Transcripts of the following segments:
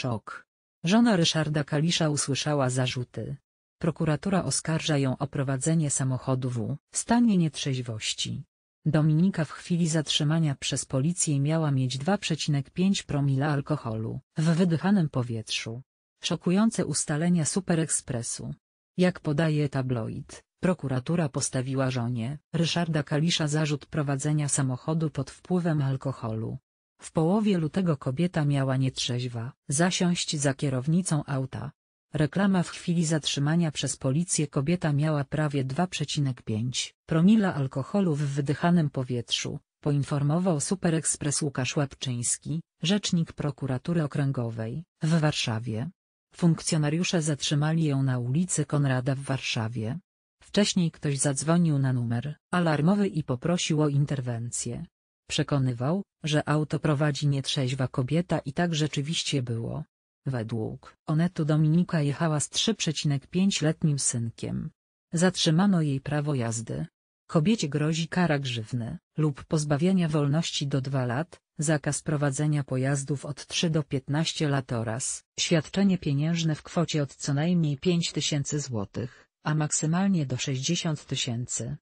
Szok. Żona Ryszarda Kalisza usłyszała zarzuty. Prokuratura oskarża ją o prowadzenie samochodu w stanie nietrzeźwości. Dominika w chwili zatrzymania przez policję miała mieć 2,5 promila alkoholu w wydychanym powietrzu. Szokujące ustalenia Superekspresu. Jak podaje tabloid, prokuratura postawiła żonie Ryszarda Kalisza zarzut prowadzenia samochodu pod wpływem alkoholu. W połowie lutego kobieta miała nietrzeźwa zasiąść za kierownicą auta. Reklama w chwili zatrzymania przez policję kobieta miała prawie 2,5 promila alkoholu w wydychanym powietrzu, poinformował Superekspres Łukasz Łapczyński, rzecznik prokuratury okręgowej w Warszawie. Funkcjonariusze zatrzymali ją na ulicy Konrada w Warszawie. Wcześniej ktoś zadzwonił na numer alarmowy i poprosił o interwencję. Przekonywał, że auto prowadzi nietrzeźwa kobieta i tak rzeczywiście było. Według Onetu Dominika jechała z 3,5-letnim synkiem. Zatrzymano jej prawo jazdy. Kobiecie grozi kara grzywny lub pozbawienia wolności do 2 lat, zakaz prowadzenia pojazdów od 3 do 15 lat oraz świadczenie pieniężne w kwocie od co najmniej 5 tysięcy złotych, a maksymalnie do 60 tysięcy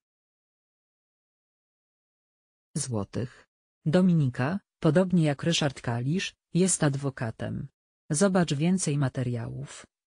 złotych. Dominika, podobnie jak Ryszard Kalisz, jest adwokatem. Zobacz więcej materiałów.